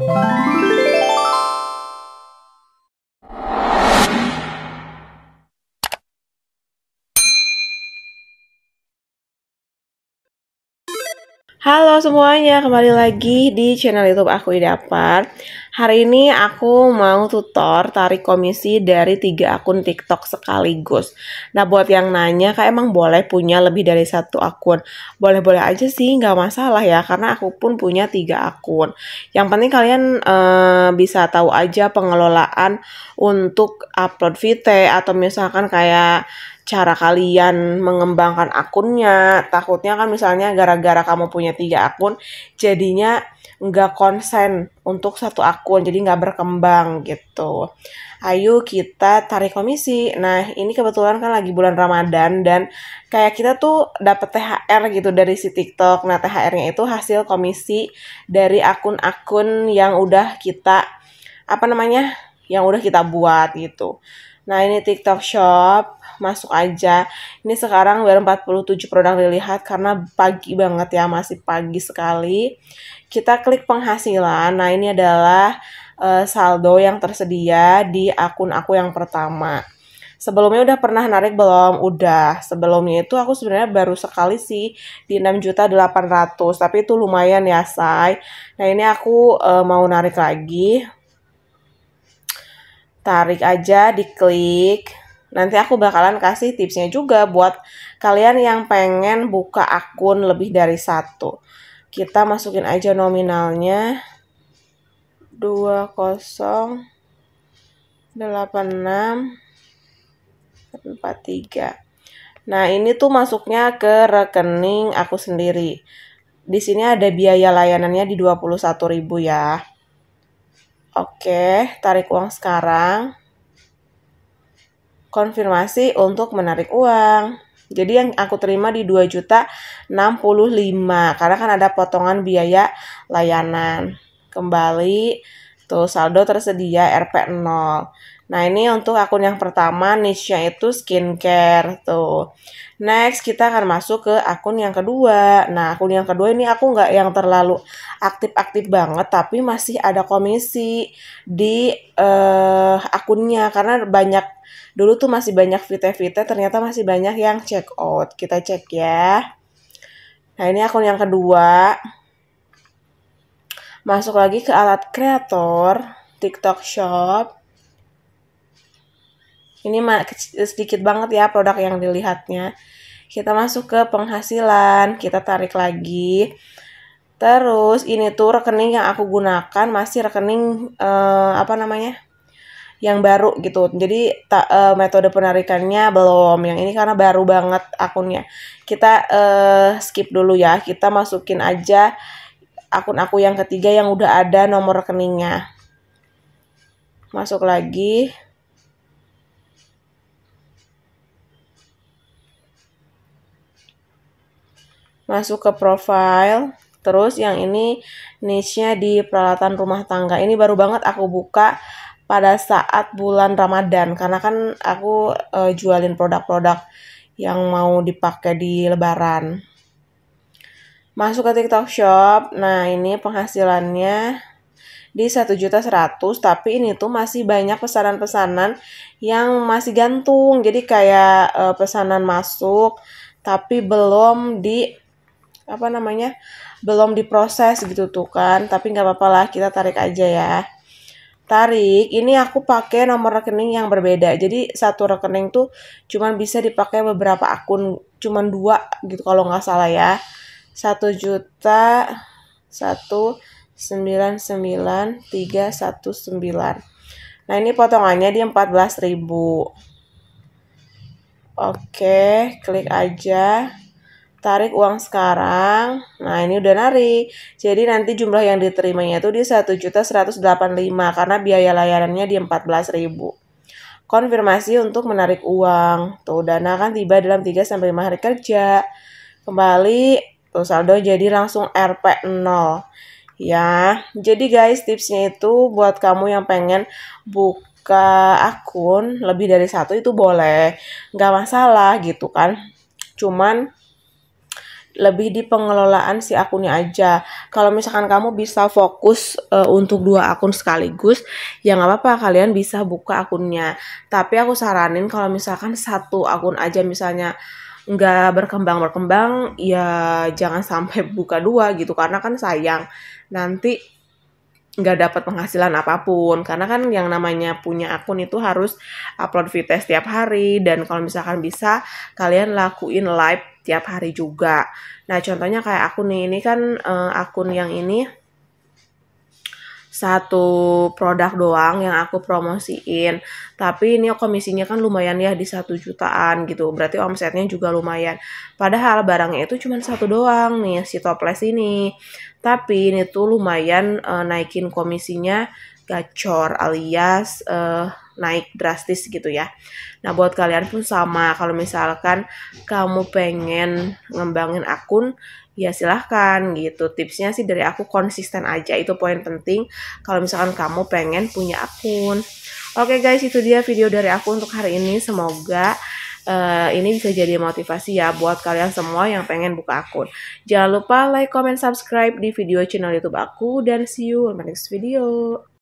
you Halo semuanya, kembali lagi di channel YouTube aku Idapar. Hari ini aku mau tutor tarik komisi dari tiga akun TikTok sekaligus. Nah buat yang nanya, kayak emang boleh punya lebih dari satu akun? Boleh-boleh aja sih, nggak masalah ya, karena aku pun punya tiga akun. Yang penting kalian eh, bisa tahu aja pengelolaan untuk upload VT atau misalkan kayak cara kalian mengembangkan akunnya. Takutnya kan misalnya gara-gara kamu punya tiga akun, jadinya nggak konsen untuk satu akun, jadi nggak berkembang gitu. Ayo kita tarik komisi. Nah ini kebetulan kan lagi bulan Ramadan dan kayak kita tuh dapet THR gitu dari si TikTok. Nah THR-nya itu hasil komisi dari akun-akun yang udah kita apa namanya yang udah kita buat gitu. Nah ini TikTok Shop, masuk aja. Ini sekarang baru 47 produk dilihat karena pagi banget ya, masih pagi sekali. Kita klik penghasilan, nah ini adalah uh, saldo yang tersedia di akun aku yang pertama. Sebelumnya udah pernah narik belum? Udah. Sebelumnya itu aku sebenarnya baru sekali sih di 6.800, tapi itu lumayan ya, say. Nah, ini aku e, mau narik lagi tarik aja diklik nanti aku bakalan kasih tipsnya juga buat kalian yang pengen buka akun lebih dari satu kita masukin aja nominalnya 2086 43 nah ini tuh masuknya ke rekening aku sendiri di sini ada biaya layanannya di 21.000 ya Oke, tarik uang sekarang. Konfirmasi untuk menarik uang. Jadi yang aku terima di 2 juta 65 karena kan ada potongan biaya layanan. Kembali tuh saldo tersedia Rp 0. Nah, ini untuk akun yang pertama, niche-nya itu skincare tuh. Next, kita akan masuk ke akun yang kedua. Nah, akun yang kedua ini aku nggak yang terlalu aktif-aktif banget, tapi masih ada komisi di uh, akunnya. Karena banyak, dulu tuh masih banyak vite-vite, ternyata masih banyak yang check out. Kita cek ya. Nah, ini akun yang kedua. Masuk lagi ke alat kreator, TikTok Shop. Ini sedikit banget ya produk yang dilihatnya. Kita masuk ke penghasilan, kita tarik lagi. Terus ini tuh rekening yang aku gunakan masih rekening eh, apa namanya? yang baru gitu. Jadi ta, uh, metode penarikannya belum. Yang ini karena baru banget akunnya. Kita uh, skip dulu ya. Kita masukin aja akun aku yang ketiga yang udah ada nomor rekeningnya. Masuk lagi. masuk ke profile terus yang ini niche-nya di peralatan rumah tangga ini baru banget aku buka pada saat bulan Ramadan karena kan aku e, jualin produk-produk yang mau dipakai di lebaran. Masuk ke TikTok Shop. Nah, ini penghasilannya di 1.100 tapi ini tuh masih banyak pesanan-pesanan yang masih gantung. Jadi kayak e, pesanan masuk tapi belum di apa namanya belum diproses gitu tuh kan tapi nggak apa-apa lah kita tarik aja ya tarik ini aku pakai nomor rekening yang berbeda jadi satu rekening tuh cuman bisa dipakai beberapa akun cuman dua gitu kalau nggak salah ya satu juta satu sembilan sembilan tiga satu sembilan nah ini potongannya di empat belas ribu oke klik aja tarik uang sekarang. Nah, ini udah narik. Jadi nanti jumlah yang diterimanya itu di 1.185 karena biaya layanannya di 14.000. Konfirmasi untuk menarik uang. Tuh, dana kan tiba dalam 3 sampai 5 hari kerja. Kembali tuh saldo jadi langsung RP 0. Ya, jadi guys tipsnya itu buat kamu yang pengen buka akun lebih dari satu itu boleh, nggak masalah gitu kan. Cuman lebih di pengelolaan si akunnya aja. Kalau misalkan kamu bisa fokus uh, untuk dua akun sekaligus, ya nggak apa-apa kalian bisa buka akunnya. Tapi aku saranin kalau misalkan satu akun aja misalnya nggak berkembang berkembang, ya jangan sampai buka dua gitu karena kan sayang nanti nggak dapat penghasilan apapun karena kan yang namanya punya akun itu harus upload video setiap hari dan kalau misalkan bisa kalian lakuin live tiap hari juga. Nah, contohnya kayak aku nih, ini kan uh, akun yang ini satu produk doang yang aku promosiin tapi ini komisinya kan lumayan ya di satu jutaan gitu berarti omsetnya juga lumayan padahal barangnya itu cuma satu doang nih si toples ini tapi ini tuh lumayan uh, naikin komisinya gacor alias uh, naik drastis gitu ya. Nah, buat kalian pun sama. Kalau misalkan kamu pengen ngembangin akun, ya silahkan gitu. Tipsnya sih dari aku konsisten aja. Itu poin penting kalau misalkan kamu pengen punya akun. Oke guys, itu dia video dari aku untuk hari ini. Semoga uh, ini bisa jadi motivasi ya buat kalian semua yang pengen buka akun. Jangan lupa like, comment, subscribe di video channel YouTube aku dan see you on my next video.